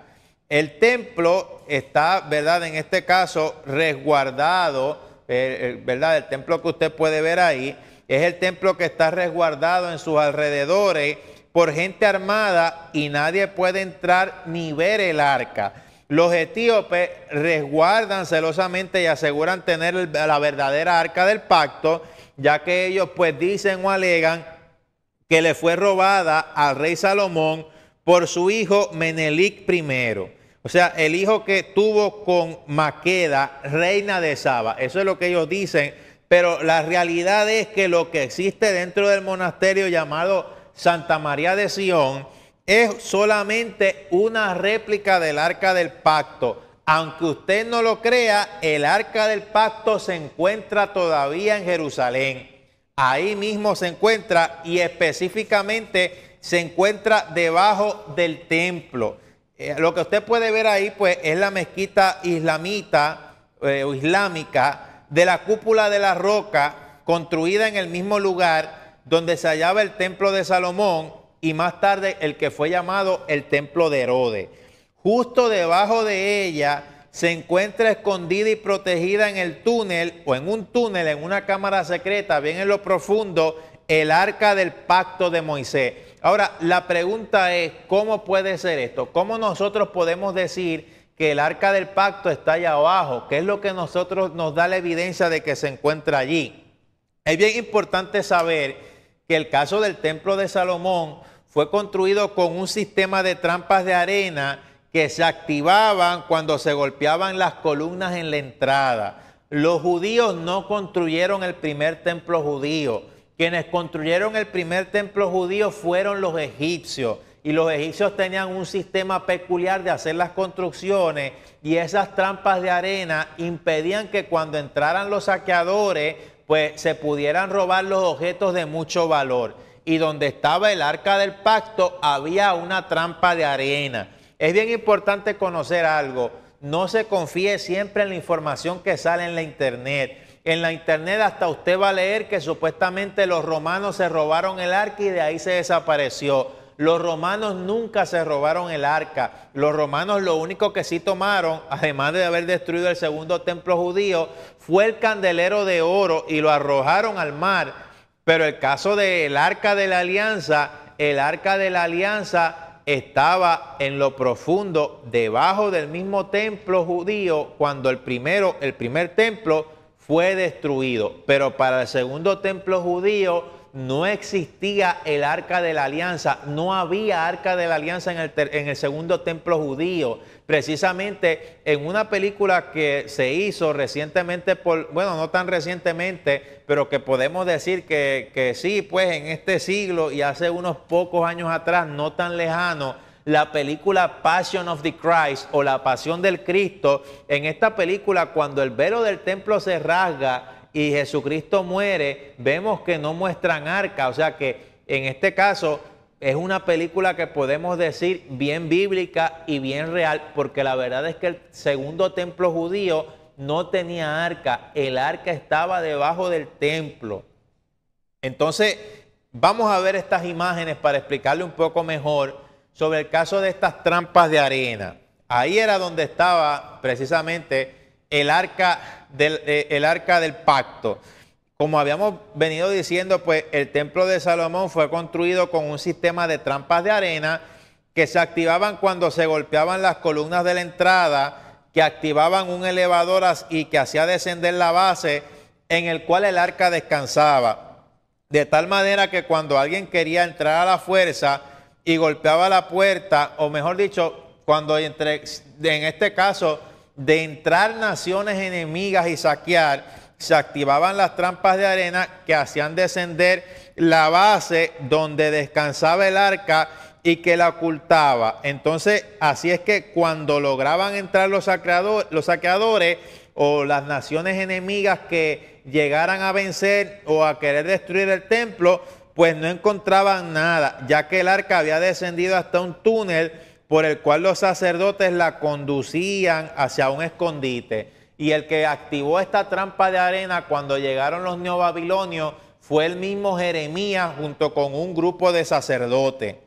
El templo está, ¿verdad? En este caso, resguardado, eh, eh, ¿verdad? El templo que usted puede ver ahí es el templo que está resguardado en sus alrededores por gente armada y nadie puede entrar ni ver el arca. Los etíopes resguardan celosamente y aseguran tener la verdadera arca del pacto, ya que ellos pues dicen o alegan que le fue robada al rey Salomón por su hijo Menelik I. O sea, el hijo que tuvo con Maqueda, reina de Saba. Eso es lo que ellos dicen. Pero la realidad es que lo que existe dentro del monasterio llamado Santa María de Sion es solamente una réplica del arca del pacto. Aunque usted no lo crea, el arca del pacto se encuentra todavía en Jerusalén. Ahí mismo se encuentra y específicamente se encuentra debajo del templo. Eh, lo que usted puede ver ahí pues es la mezquita islamita eh, o islámica de la cúpula de la roca construida en el mismo lugar donde se hallaba el templo de Salomón y más tarde el que fue llamado el templo de Herodes. Justo debajo de ella se encuentra escondida y protegida en el túnel o en un túnel, en una cámara secreta, bien en lo profundo, el arca del pacto de Moisés. Ahora, la pregunta es, ¿cómo puede ser esto? ¿Cómo nosotros podemos decir que el arca del pacto está allá abajo? ¿Qué es lo que nosotros nos da la evidencia de que se encuentra allí? Es bien importante saber que el caso del templo de Salomón fue construido con un sistema de trampas de arena que se activaban cuando se golpeaban las columnas en la entrada. Los judíos no construyeron el primer templo judío. Quienes construyeron el primer templo judío fueron los egipcios. Y los egipcios tenían un sistema peculiar de hacer las construcciones y esas trampas de arena impedían que cuando entraran los saqueadores pues se pudieran robar los objetos de mucho valor. Y donde estaba el arca del pacto había una trampa de arena. Es bien importante conocer algo. No se confíe siempre en la información que sale en la internet. En la internet hasta usted va a leer que supuestamente los romanos se robaron el arca y de ahí se desapareció. Los romanos nunca se robaron el arca. Los romanos lo único que sí tomaron, además de haber destruido el segundo templo judío, fue el candelero de oro y lo arrojaron al mar. Pero el caso del arca de la alianza, el arca de la alianza estaba en lo profundo, debajo del mismo templo judío, cuando el primero, el primer templo fue destruido. Pero para el segundo templo judío, no existía el arca de la alianza, no había arca de la alianza en el, en el, segundo templo judío. Precisamente en una película que se hizo recientemente, por, bueno, no tan recientemente, pero que podemos decir que, que sí, pues en este siglo y hace unos pocos años atrás, no tan lejano, la película Passion of the Christ o La Pasión del Cristo, en esta película cuando el velo del templo se rasga, y Jesucristo muere, vemos que no muestran arca, o sea que en este caso es una película que podemos decir bien bíblica y bien real, porque la verdad es que el segundo templo judío no tenía arca, el arca estaba debajo del templo. Entonces, vamos a ver estas imágenes para explicarle un poco mejor sobre el caso de estas trampas de arena. Ahí era donde estaba precisamente el arca del eh, el arca del pacto. Como habíamos venido diciendo, pues el templo de Salomón fue construido con un sistema de trampas de arena que se activaban cuando se golpeaban las columnas de la entrada, que activaban un elevador y que hacía descender la base en el cual el arca descansaba. De tal manera que cuando alguien quería entrar a la fuerza y golpeaba la puerta, o mejor dicho, cuando entre, en este caso de entrar naciones enemigas y saquear, se activaban las trampas de arena que hacían descender la base donde descansaba el arca y que la ocultaba. Entonces, así es que cuando lograban entrar los, los saqueadores o las naciones enemigas que llegaran a vencer o a querer destruir el templo, pues no encontraban nada, ya que el arca había descendido hasta un túnel por el cual los sacerdotes la conducían hacia un escondite. Y el que activó esta trampa de arena cuando llegaron los neobabilonios fue el mismo Jeremías junto con un grupo de sacerdotes.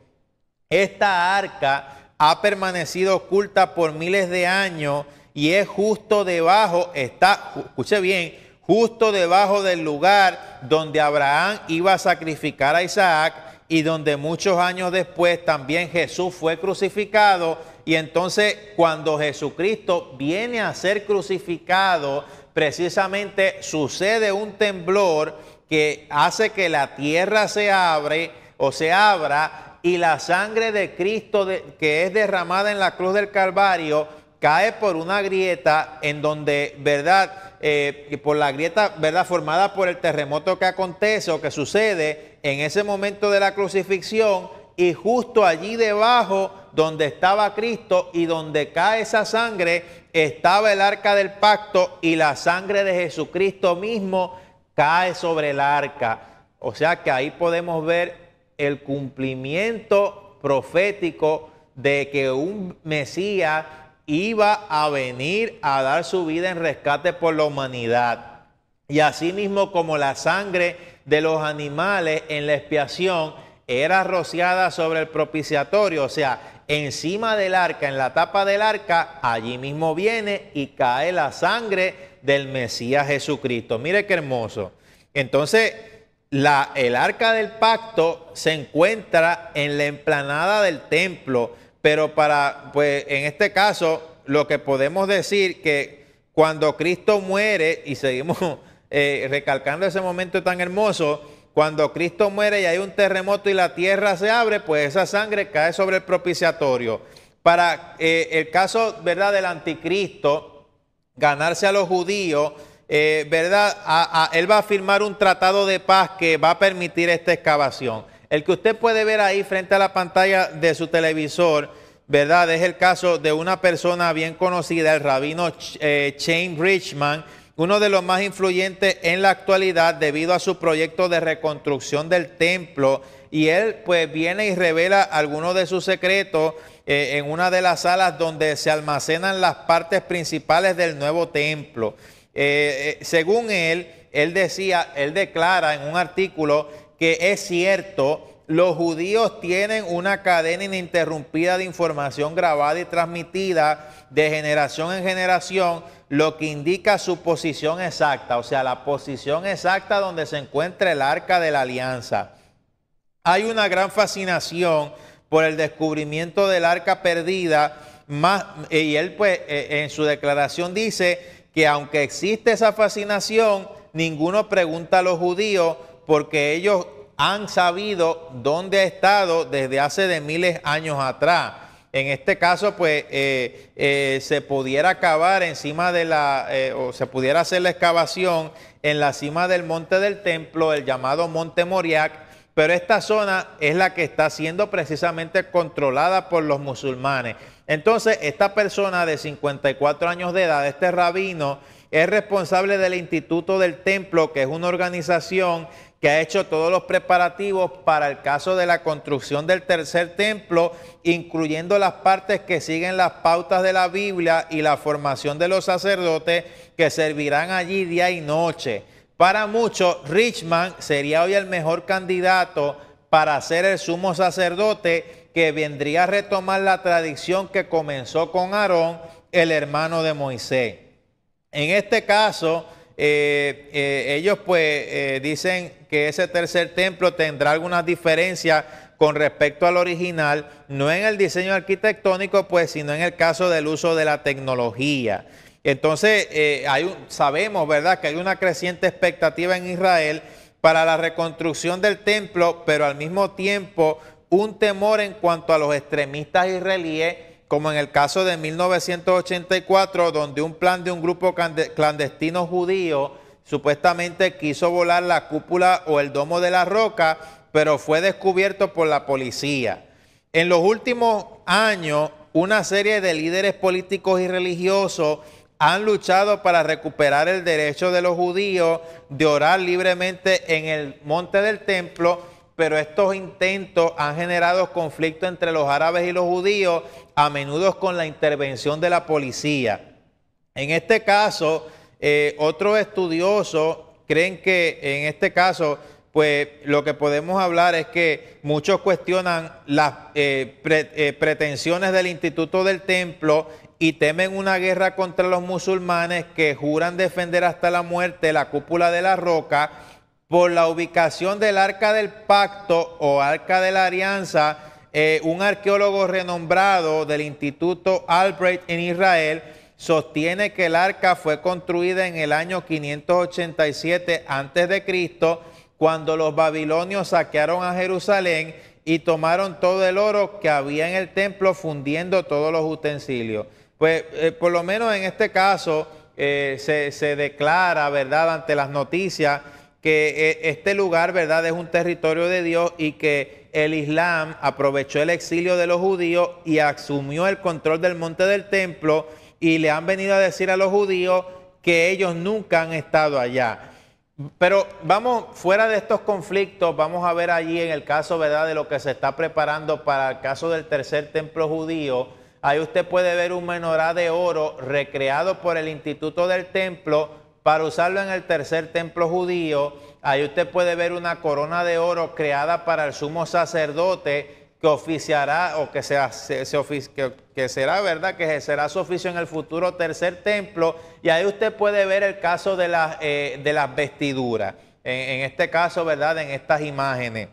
Esta arca ha permanecido oculta por miles de años y es justo debajo, está, escuche bien, justo debajo del lugar donde Abraham iba a sacrificar a Isaac y donde muchos años después también Jesús fue crucificado. Y entonces cuando Jesucristo viene a ser crucificado, precisamente sucede un temblor que hace que la tierra se abre o se abra y la sangre de Cristo que es derramada en la cruz del Calvario cae por una grieta en donde, ¿verdad? Eh, por la grieta, ¿verdad? Formada por el terremoto que acontece o que sucede en ese momento de la crucifixión y justo allí debajo donde estaba Cristo y donde cae esa sangre estaba el arca del pacto y la sangre de Jesucristo mismo cae sobre el arca. O sea que ahí podemos ver el cumplimiento profético de que un Mesías iba a venir a dar su vida en rescate por la humanidad. Y así mismo como la sangre de los animales en la expiación era rociada sobre el propiciatorio, o sea, encima del arca, en la tapa del arca, allí mismo viene y cae la sangre del Mesías Jesucristo. Mire qué hermoso. Entonces, el arca del pacto se encuentra en la emplanada del templo pero para, pues en este caso, lo que podemos decir que cuando Cristo muere, y seguimos eh, recalcando ese momento tan hermoso, cuando Cristo muere y hay un terremoto y la tierra se abre, pues esa sangre cae sobre el propiciatorio. Para eh, el caso, ¿verdad?, del anticristo, ganarse a los judíos, eh, ¿verdad? él va a firmar un tratado de paz que va a permitir esta excavación. El que usted puede ver ahí frente a la pantalla de su televisor, ¿verdad? Es el caso de una persona bien conocida, el rabino Shane eh, Richman, uno de los más influyentes en la actualidad debido a su proyecto de reconstrucción del templo. Y él pues viene y revela algunos de sus secretos eh, en una de las salas donde se almacenan las partes principales del nuevo templo. Eh, según él, él decía, él declara en un artículo que es cierto, los judíos tienen una cadena ininterrumpida de información grabada y transmitida de generación en generación, lo que indica su posición exacta, o sea, la posición exacta donde se encuentra el arca de la alianza. Hay una gran fascinación por el descubrimiento del arca perdida, eh, y él pues eh, en su declaración dice que aunque existe esa fascinación, ninguno pregunta a los judíos porque ellos han sabido dónde ha estado desde hace de miles años atrás. En este caso, pues eh, eh, se pudiera acabar encima de la, eh, o se pudiera hacer la excavación en la cima del monte del templo, el llamado Monte Moriac, pero esta zona es la que está siendo precisamente controlada por los musulmanes. Entonces, esta persona de 54 años de edad, este rabino, es responsable del Instituto del Templo, que es una organización que ha hecho todos los preparativos para el caso de la construcción del tercer templo, incluyendo las partes que siguen las pautas de la Biblia y la formación de los sacerdotes que servirán allí día y noche. Para muchos, Richman sería hoy el mejor candidato para ser el sumo sacerdote que vendría a retomar la tradición que comenzó con Aarón, el hermano de Moisés. En este caso, eh, eh, ellos pues eh, dicen que ese tercer templo tendrá algunas diferencias con respecto al original, no en el diseño arquitectónico, pues, sino en el caso del uso de la tecnología. Entonces, eh, hay sabemos, ¿verdad?, que hay una creciente expectativa en Israel para la reconstrucción del templo, pero al mismo tiempo un temor en cuanto a los extremistas israelíes, como en el caso de 1984, donde un plan de un grupo clandestino judío Supuestamente quiso volar la cúpula o el domo de la roca, pero fue descubierto por la policía. En los últimos años, una serie de líderes políticos y religiosos han luchado para recuperar el derecho de los judíos de orar libremente en el monte del templo, pero estos intentos han generado conflicto entre los árabes y los judíos, a menudo con la intervención de la policía. En este caso, eh, otros estudiosos creen que en este caso, pues lo que podemos hablar es que muchos cuestionan las eh, eh, pretensiones del Instituto del Templo y temen una guerra contra los musulmanes que juran defender hasta la muerte la cúpula de la roca por la ubicación del arca del pacto o arca de la alianza, un arqueólogo renombrado del Instituto Albright en Israel sostiene que el arca fue construida en el año 587 a.C., cuando los babilonios saquearon a Jerusalén y tomaron todo el oro que había en el templo, fundiendo todos los utensilios. Pues eh, por lo menos en este caso eh, se, declara, ¿verdad?, ante las noticias que eh, este lugar, ¿verdad?, es un territorio de Dios y que el Islam aprovechó el exilio de los judíos y asumió el control del monte del templo y le han venido a decir a los judíos que ellos nunca han estado allá. Pero vamos, fuera de estos conflictos, vamos a ver allí en el caso, ¿verdad?, de lo que se está preparando para el caso del tercer templo judío. Ahí usted puede ver un menorá de oro recreado por el Instituto del Templo para usarlo en el tercer templo judío. Ahí usted puede ver una corona de oro creada para el sumo sacerdote que oficiará o que, se, será verdad que será su oficio en el futuro tercer templo y ahí usted puede ver el caso de las eh, de las vestiduras en, en, este caso verdad en estas imágenes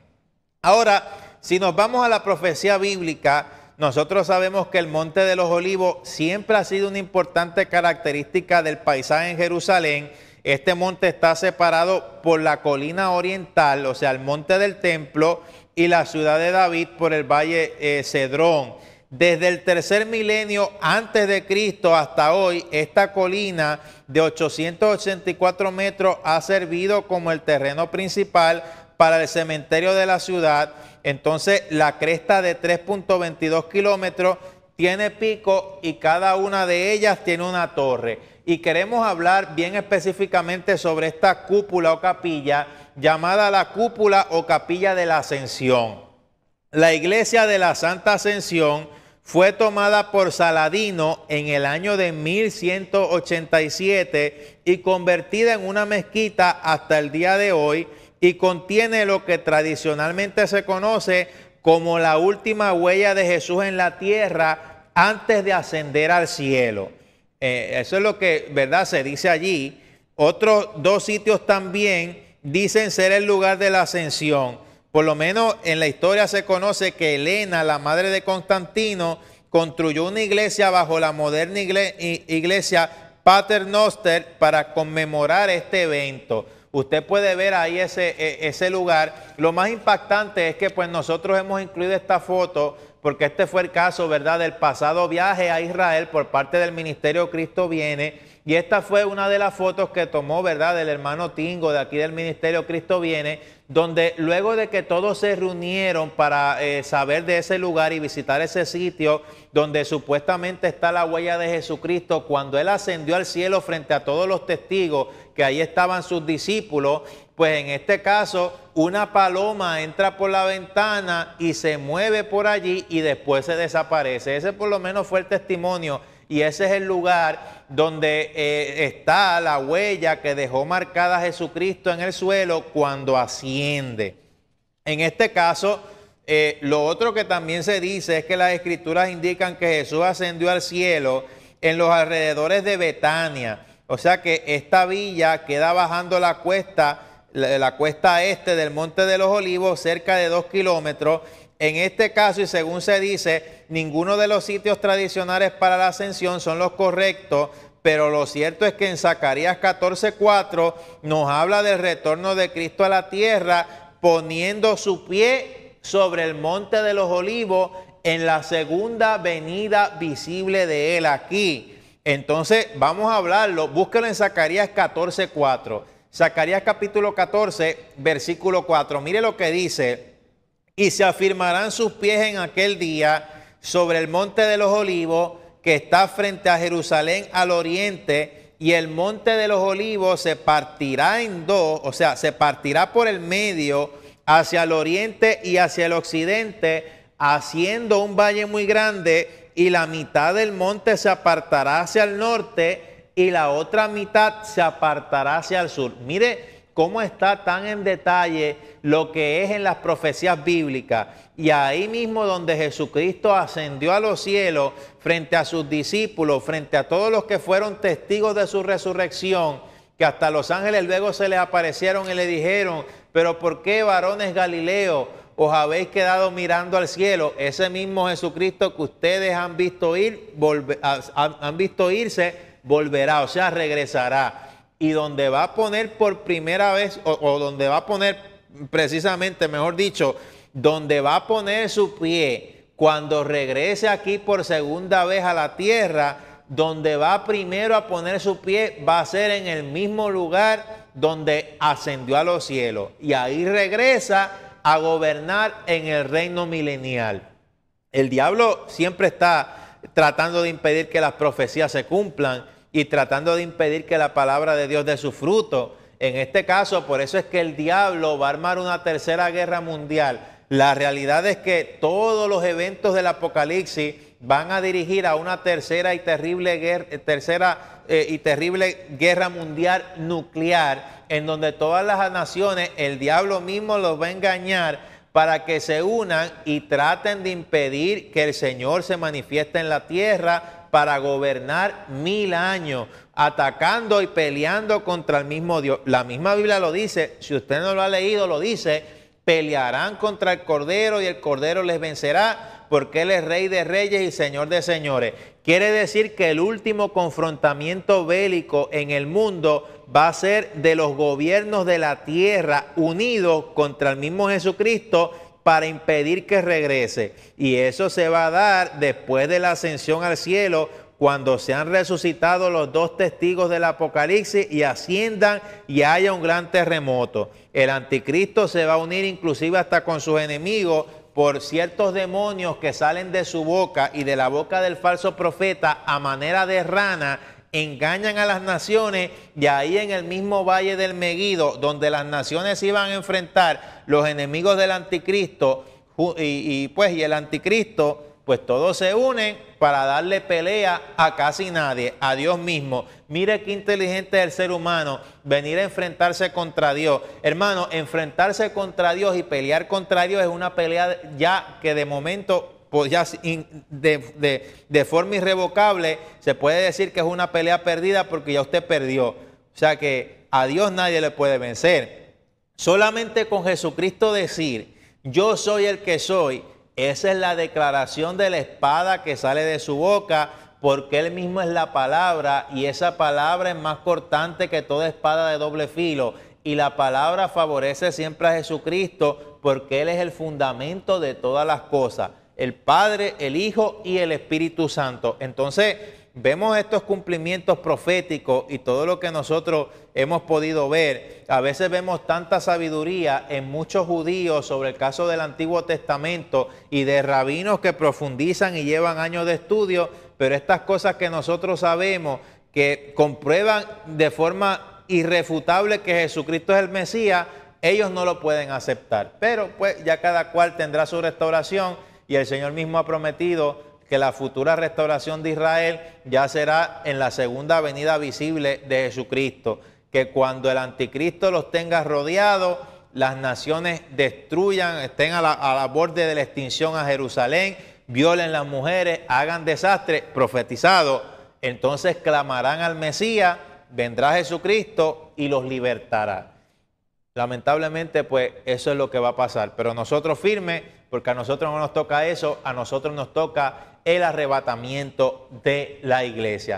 ahora si nos vamos a la profecía bíblica nosotros sabemos que el monte de los olivos siempre ha sido una importante característica del paisaje en Jerusalén este monte está separado por la colina oriental o sea el monte del templo y la ciudad de David por el valle eh, Cedrón. Desde el tercer milenio antes de Cristo hasta hoy, esta colina de 884 metros ha servido como el terreno principal para el cementerio de la ciudad. Entonces, la cresta de 3.22 kilómetros tiene pico y cada una de ellas tiene una torre. Y queremos hablar bien específicamente sobre esta cúpula o capilla llamada la cúpula o capilla de la Ascensión. La iglesia de la Santa Ascensión fue tomada por Saladino en el año de 1187 y convertida en una mezquita hasta el día de hoy y contiene lo que tradicionalmente se conoce como la última huella de Jesús en la tierra antes de ascender al cielo. Eh, eso es lo que, ¿verdad? Se dice allí. Otros dos sitios también dicen ser el lugar de la ascensión. Por lo menos en la historia se conoce que Elena, la madre de Constantino, construyó una iglesia bajo la moderna iglesia Paternoster para conmemorar este evento. Usted puede ver ahí ese, e, ese lugar. Lo más impactante es que pues nosotros hemos incluido esta foto porque este fue el caso, ¿verdad?, del pasado viaje a Israel por parte del Ministerio Cristo Viene y esta fue una de las fotos que tomó, ¿verdad?, del hermano Tingo de aquí del Ministerio Cristo Viene, donde luego de que todos se reunieron para eh, saber de ese lugar y visitar ese sitio donde supuestamente está la huella de Jesucristo, cuando él ascendió al cielo frente a todos los testigos, que ahí estaban sus discípulos, pues en este caso una paloma entra por la ventana y se mueve por allí y después se desaparece. Ese por lo menos fue el testimonio y ese es el lugar donde eh, está la huella que dejó marcada Jesucristo en el suelo cuando asciende. En este caso, eh, lo otro que también se dice es que las escrituras indican que Jesús ascendió al cielo en los alrededores de Betania. O sea que esta villa queda bajando la cuesta, la cuesta este del Monte de los Olivos, cerca de dos kilómetros, en este caso, y según se dice, ninguno de los sitios tradicionales para la ascensión son los correctos, pero lo cierto es que en Zacarías 14:4 nos habla del retorno de Cristo a la tierra poniendo su pie sobre el monte de los olivos en la segunda venida visible de él aquí. Entonces, vamos a hablarlo, búsquelo en Zacarías 14:4. Zacarías capítulo 14, versículo 4. Mire lo que dice y se afirmarán sus pies en aquel día sobre el monte de los olivos que está frente a Jerusalén al oriente y el monte de los olivos se partirá en dos, o sea, se partirá por el medio hacia el oriente y hacia el occidente, haciendo un valle muy grande y la mitad del monte se apartará hacia el norte y la otra mitad se apartará hacia el sur. Mire, cómo está tan en detalle lo que es en las profecías bíblicas. Y ahí mismo donde Jesucristo ascendió a los cielos, frente a sus discípulos, frente a todos los que fueron testigos de su resurrección, que hasta los ángeles luego se les aparecieron y le dijeron, pero ¿por qué varones Galileo os habéis quedado mirando al cielo? Ese mismo Jesucristo que ustedes han visto, ir, han visto irse, volverá, o sea, regresará y donde va a poner por primera vez, o, donde va a poner precisamente, mejor dicho, donde va a poner su pie cuando regrese aquí por segunda vez a la tierra, donde va primero a poner su pie va a ser en el mismo lugar donde ascendió a los cielos. Y ahí regresa a gobernar en el reino milenial. El diablo siempre está tratando de impedir que las profecías se cumplan y tratando de impedir que la palabra de Dios dé su fruto. En este caso, por eso es que el diablo va a armar una tercera guerra mundial. La realidad es que todos los eventos del Apocalipsis van a dirigir a una tercera y terrible guerra, tercera, eh, y terrible guerra mundial nuclear, en donde todas las naciones, el diablo mismo los va a engañar para que se unan y traten de impedir que el Señor se manifieste en la tierra, para gobernar mil años, atacando y peleando contra el mismo Dios. La misma Biblia lo dice, si usted no lo ha leído, lo dice, pelearán contra el Cordero y el Cordero les vencerá porque Él es Rey de Reyes y Señor de Señores. Quiere decir que el último confrontamiento bélico en el mundo va a ser de los gobiernos de la tierra unidos contra el mismo Jesucristo para impedir que regrese. Y eso se va a dar después de la ascensión al cielo, cuando se han resucitado los dos testigos del Apocalipsis y asciendan y haya un gran terremoto. El anticristo se va a unir inclusive hasta con sus enemigos por ciertos demonios que salen de su boca y de la boca del falso profeta a manera de rana engañan a las naciones y ahí en el mismo valle del Meguido, donde las naciones iban a enfrentar los enemigos del anticristo y, pues y el anticristo, pues todos se unen para darle pelea a casi nadie, a Dios mismo. Mire qué inteligente es el ser humano venir a enfrentarse contra Dios. Hermano, enfrentarse contra Dios y pelear contra Dios es una pelea ya que de momento de, de forma irrevocable, se puede decir que es una pelea perdida porque ya usted perdió. O sea que a Dios nadie le puede vencer. Solamente con Jesucristo decir, yo soy el que soy, esa es la declaración de la espada que sale de su boca, porque él mismo es la palabra y esa palabra es más cortante que toda espada de doble filo. Y la palabra favorece siempre a Jesucristo porque Él es el fundamento de todas las cosas el Padre, el Hijo y el Espíritu Santo. Entonces, vemos estos cumplimientos proféticos y todo lo que nosotros hemos podido ver. A veces vemos tanta sabiduría en muchos judíos sobre el caso del Antiguo Testamento y de rabinos que profundizan y llevan años de estudio, pero estas cosas que nosotros sabemos que comprueban de forma irrefutable que Jesucristo es el Mesías, ellos no lo pueden aceptar. Pero pues ya cada cual tendrá su restauración y el Señor mismo ha prometido que la futura restauración de Israel ya será en la segunda venida visible de Jesucristo, que cuando el anticristo los tenga rodeados, las naciones destruyan, estén a la, borde de la extinción a Jerusalén, violen las mujeres, hagan desastre, profetizado, entonces clamarán al Mesías, vendrá Jesucristo y los libertará. Lamentablemente, pues eso es lo que va a pasar, pero nosotros firmes porque a nosotros no nos toca eso, a nosotros nos toca el arrebatamiento de la iglesia.